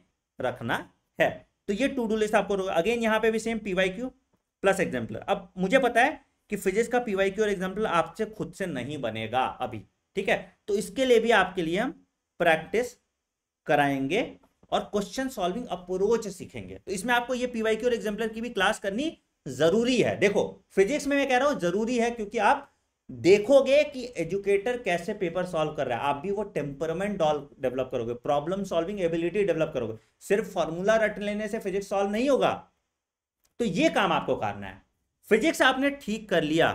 रखना है तो ये टू डू लिस्ट आपको अगेन यहाँ पे भी same P Y Q plus example अब मुझे पता है कि फिजिक्स का पी वाई क्यू और एग्जाम्पल आपसे खुद से नहीं बनेगा अभी ठीक है तो इसके लिए भी आपके लिए हम प्रैक्टिस कराएंगे और क्वेश्चन सॉल्विंग अप्रोच सीखेंगे तो इसमें आपको ये पीवाईक्यू और एग्जाम्पलर की भी क्लास करनी जरूरी है देखो फिजिक्स में मैं कह रहा हूँ जरूरी है क्योंकि आप देखोगे कि एजुकेटर कैसे पेपर सॉल्व कर रहा है आप भी वो टेम्परमेंट डॉल डेवलप करोगे प्रॉब्लम सॉल्विंग एबिलिटी डेवलप करोगे सिर्फ फॉर्मूला रट लेने से फिजिक्स सॉल्व नहीं होगा तो ये काम आपको करना है फिजिक्स आपने ठीक कर लिया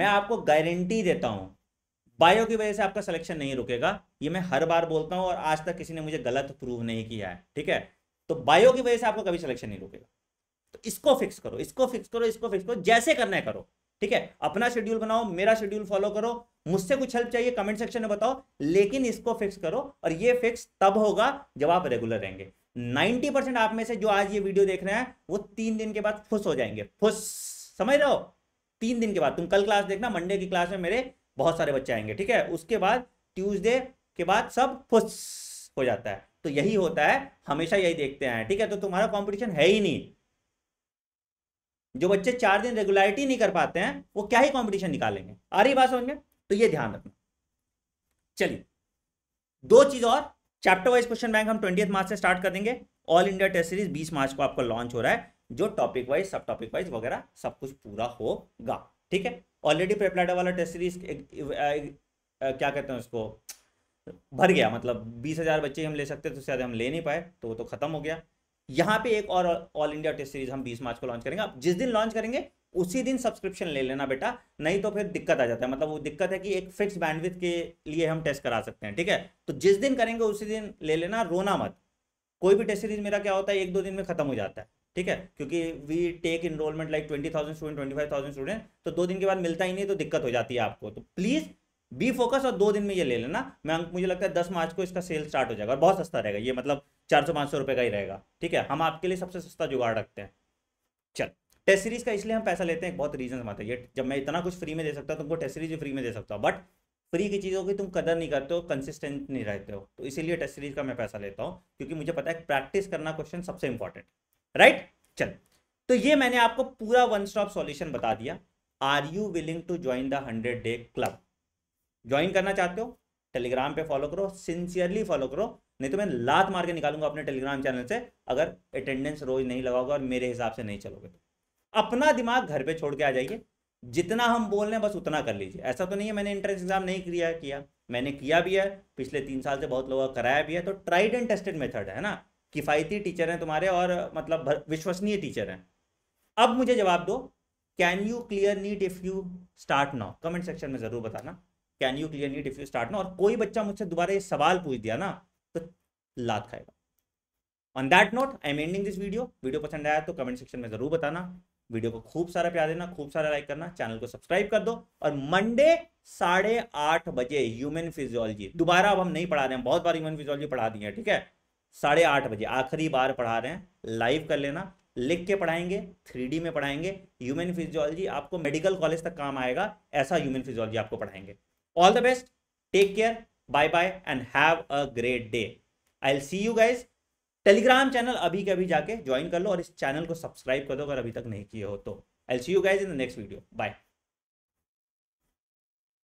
मैं आपको गारंटी देता हूं बायो की वजह से आपका सिलेक्शन नहीं रुकेगा ये मैं हर बार बोलता हूं और आज तक किसी ने मुझे गलत प्रूव नहीं किया है ठीक है तो बायो की वजह से आपको कभी सिलेक्शन नहीं रुकेगा तो इसको फिक्स करो इसको फिक्स करो इसको फिक्स करो जैसे करना है करो ठीक है अपना शेड्यूल बनाओ मेरा शेड्यूल फॉलो करो मुझसे कुछ हेल्प चाहिए कमेंट सेक्शन में बताओ लेकिन इसको फिक्स करो और ये फिक्स तब होगा जब आप रेगुलर रहेंगे 90 परसेंट आप में से जो आज ये वीडियो देख रहे हैं वो तीन दिन के बाद फुस हो जाएंगे फुस समझ रहे हो तीन दिन के बाद तुम कल क्लास देखना मंडे की क्लास में मेरे बहुत सारे बच्चे आएंगे ठीक है उसके बाद ट्यूजडे के बाद सब फुस हो जाता है तो यही होता है हमेशा यही देखते हैं ठीक है तो तुम्हारा कॉम्पिटिशन है ही नहीं जो बच्चे चार दिन रेगुलरिटी नहीं कर पाते हैं वो क्या ही कॉम्पिटिशन निकालेंगे आ रही बात समझ में तो ये ध्यान रखना चलिए दो चीज और चैप्टर वाइज क्वेश्चन बैंक हम ट्वेंटी मार्च से स्टार्ट कर देंगे ऑल इंडिया टेस्ट सीरीज बीस मार्च को आपका लॉन्च हो रहा है जो टॉपिक वाइज सब टॉपिक वाइज वगैरह सब कुछ पूरा होगा ठीक है ऑलरेडी पेप्लाटा वाला टेस्ट सीरीज क्या कहते हैं उसको भर गया मतलब बीस हज़ार बच्चे हम ले सकते तो शायद हम ले नहीं पाए तो वो तो ख़त्म हो गया यहाँ पे एक और ऑल इंडिया टेस्ट सीरीज हम 20 मार्च को लॉन्च करेंगे आप जिस दिन लॉन्च करेंगे उसी दिन सब्सक्रिप्शन ले लेना बेटा नहीं तो फिर दिक्कत आ जाता है मतलब वो दिक्कत है कि एक फिक्स बैंडविथ के लिए हम टेस्ट करा सकते हैं ठीक है तो जिस दिन करेंगे उसी दिन ले लेना रोना मत कोई भी टेस्ट सीरीज मेरा क्या होता है एक दो दिन में खत्म हो जाता है ठीक है क्योंकि we take enrollment like twenty thousand student twenty five thousand student तो दो दिन के बाद मिलता ही नहीं तो दिक्कत हो जाती है आपको तो प्लीज़ बी फोकस और दो दिन में ये ले लेना मैं मुझे लगता है दस मार्च को इसका सेल स्टार्ट हो जाएगा और बहुत सस्ता रहेगा ये मतलब चार सौ पाँच सौ रुपये का ही रहेगा ठीक है हम आपके लिए सबसे सस्ता जुगाड़ रखते हैं चल टेस्ट सीरीज का इसलिए हम पैसा लेते हैं बहुत रीजन माता ये जब मैं इतना कुछ फ्री में दे सकता हूँ तुमको टेस्ट सीरीज फ्री में दे सकता हूँ बट फ्री की चीज़ों की तुम कदर नहीं करते हो कंसिस्टेंट नहीं रहते हो तो इसीलिए टेस्ट सीरीज का मैं पैसा लेता हूँ क्योंकि मुझे पता है प्रैक्टिस करना क्वेश्चन सबसे इंपॉर्टेंट राइट चल तो ये मैंने आपको पूरा वन स्टॉप सॉल्यूशन बता दिया are you willing to join the hundred day club join करना चाहते हो टेलीग्राम पे फॉलो करो सिंसियरली फॉलो करो नहीं तो मैं लात मार के निकालूंगा अपने टेलीग्राम चैनल से अगर अटेंडेंस रोज नहीं लगाओगे और मेरे हिसाब से नहीं चलोगे तो अपना दिमाग घर पे छोड़ के आ जाइए जितना हम बोल रहे हैं बस उतना कर लीजिए ऐसा तो नहीं है मैंने एंट्रेंस एग्जाम नहीं किया किया मैंने किया भी है पिछले तीन साल से बहुत लोगों का कराया भी है तो ट्राइड एंड टेस्टेड मेथड है ना किफ़ायती टीचर हैं तुम्हारे और मतलब विश्वसनीय टीचर हैं अब मुझे जवाब दो can you clear NEET if you start now comment section में ज़रूर बताना can you clear NEET if you start now और कोई बच्चा मुझसे दोबारा ये सवाल पूछ दिया ना तो लात खाएगा on that note I am ending this video video पसंद आया तो कमेंट सेक्शन में ज़रूर बताना वीडियो को खूब सारा प्यार देना खूब सारा लाइक करना चैनल को सब्सक्राइब कर दो और मंडे साढ़े आठ बजे ह्यूमन फिजियोलॉजी दोबारा अब हम नहीं पढ़ा रहे हैं बहुत बार ह्यूमन फिजियोलॉजी पढ़ा दी है ठीक है साढ़े आठ बजे आखिरी बार पढ़ा रहे हैं लाइव कर लेना लिख के पढ़ाएंगे थ्री में पढ़ाएंगे ह्यूमन फिजियोलॉजी आपको मेडिकल कॉलेज तक काम आएगा ऐसा ह्यूमन फिजियोलॉजी आपको पढ़ाएंगे all the best take care bye bye and have a great day I'll see you guys Telegram channel अभी के अभी जाके ज्वाइन कर लो और इस चैनल को सब्सक्राइब कर दो अगर अभी तक नहीं किए हो तो I'll see you guys in the next video bye